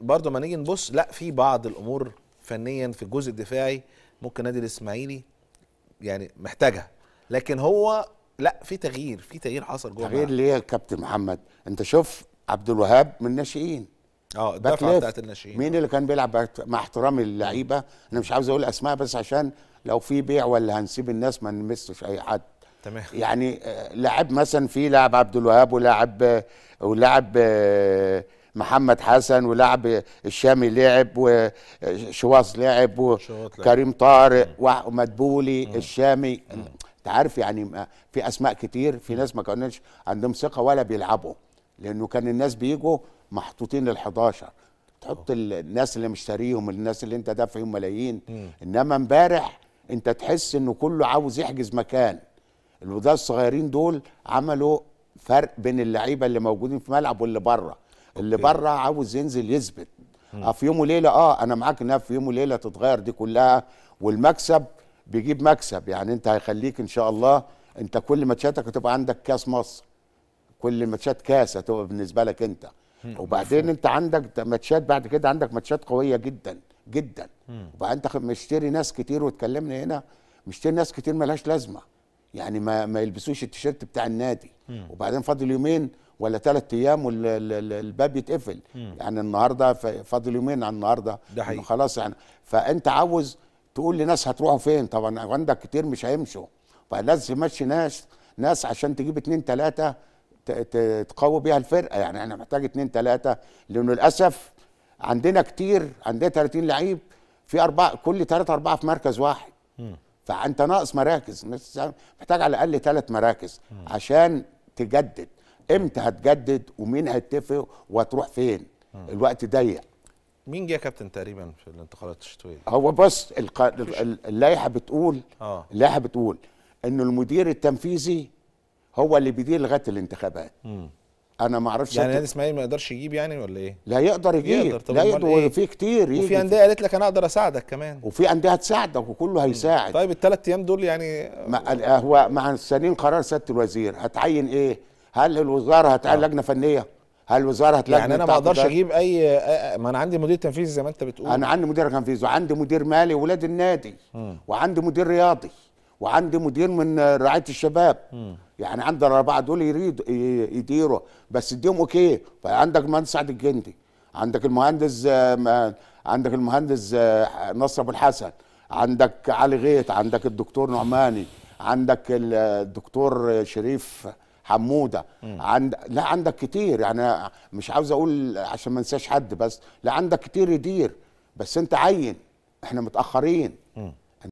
برضه ما نيجي نبص لا في بعض الامور فنيا في الجزء الدفاعي ممكن نادي الاسماعيلي يعني محتاجها لكن هو لا في تغيير في تغيير حصل جوه تغيير ليه يا كابتن محمد انت شوف عبد الوهاب من الناشئين اه الدفعه بتاعت الناشئين مين اللي كان بيلعب مع احترامي للعيبه انا مش عاوز اقول اسماء بس عشان لو في بيع ولا هنسيب الناس ما نمسش اي حد تمام يعني آه، لاعب مثلا في لاعب عبد الوهاب ولاعب آه، ولاعب آه، محمد حسن ولعب الشامي لعب وشواص لعب وكريم طارق ومدبولي الشامي انت عارف يعني في اسماء كتير في ناس ما كانش عندهم ثقه ولا بيلعبوا لانه كان الناس بيجوا محطوطين ال11 تحط الناس اللي مشتريهم الناس اللي انت دافعهم ملايين انما امبارح انت تحس انه كله عاوز يحجز مكان الوداد الصغيرين دول عملوا فرق بين اللعيبه اللي موجودين في ملعب واللي بره اللي بره عاوز ينزل يثبت اه في يوم وليله اه انا معاك انها في يوم وليله تتغير دي كلها والمكسب بيجيب مكسب يعني انت هيخليك ان شاء الله انت كل ماتشاتك هتبقى عندك كاس مصر كل ماتشات كاس هتبقى بالنسبه لك انت وبعدين انت عندك ماتشات بعد كده عندك ماتشات قويه جدا جدا وبعدين انت مشتري ناس كتير وتكلمنا هنا مشتري ناس كتير ملهاش لازمه يعني ما ما يلبسوش التيشيرت بتاع النادي وبعدين فاضل يومين ولا ثلاث ايام والباب يتقفل يعني النهارده فاضل يومين على النهارده ده حقيقي. خلاص يعني فانت عاوز تقول لناس هتروحوا فين طبعا عندك كتير مش هيمشوا فلازم تمشي ناس ناس عشان تجيب اتنين تلاته تقوي بيها الفرقه يعني انا محتاج اتنين تلاته لانه للاسف عندنا كتير عندنا 30 لعيب في اربعه كل ثلاثه اربعه في مركز واحد م. فانت ناقص مراكز محتاج على الاقل ثلاث مراكز عشان تجدد امتى هتجدد ومين هيتفق وهتروح فين الوقت ضيق مين جه يا كابتن تقريبا في الانتقالات الشتويه هو بص الق... اللائحه بتقول آه. اللائحه بتقول ان المدير التنفيذي هو اللي بيدير لغايه الانتخابات م. انا ما اعرفش يعني نادي اسماعيل ما يقدرش يجيب يعني ولا ايه؟ لا يقدر يجيب يقدر طب لا يقدر إيه؟ في كتير يجيب. وفي انديه قالت لك انا اقدر اساعدك كمان وفي انديه هتساعدك وكله هيساعد طيب الثلاث ايام دول يعني ما هو مع السنين قرار سياده الوزير هتعين ايه؟ هل الوزاره هتعين آه. لجنه فنيه؟ هل الوزاره هتلاقي يعني انا ما اقدرش اجيب اي ما انا عندي مدير تنفيذي زي ما انت بتقول انا عندي مدير تنفيذي وعندي مدير مالي ولاد النادي م. وعندي مدير رياضي وعندي مدير من رعايه الشباب م. يعني عندي الاربعه دول يريد يديروا بس اديهم اوكي فعندك المهندس سعد الجندي عندك المهندس آه، عندك المهندس آه، نصر ابو الحسن عندك علي غيط عندك الدكتور نعماني عندك الدكتور شريف حموده عند لا عندك كتير يعني مش عاوز اقول عشان ما انساش حد بس لا عندك كتير يدير بس انت عين احنا متاخرين